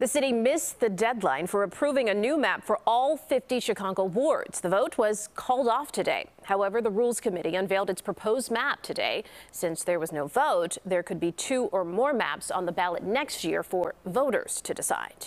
The city missed the deadline for approving a new map for all 50 Chicago wards. The vote was called off today. However, the Rules Committee unveiled its proposed map today. Since there was no vote, there could be two or more maps on the ballot next year for voters to decide.